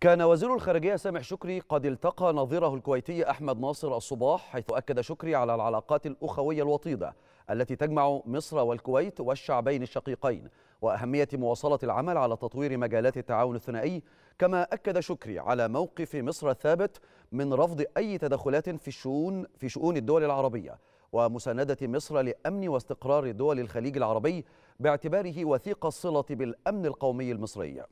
كان وزير الخارجية سامح شكري قد التقى نظيره الكويتي أحمد ناصر الصباح حيث أكد شكري على العلاقات الأخوية الوطيدة التي تجمع مصر والكويت والشعبين الشقيقين وأهمية مواصلة العمل على تطوير مجالات التعاون الثنائي كما أكد شكري على موقف مصر الثابت من رفض أي تدخلات في الشؤون في شؤون الدول العربية ومساندة مصر لأمن واستقرار دول الخليج العربي باعتباره وثيق الصلة بالأمن القومي المصري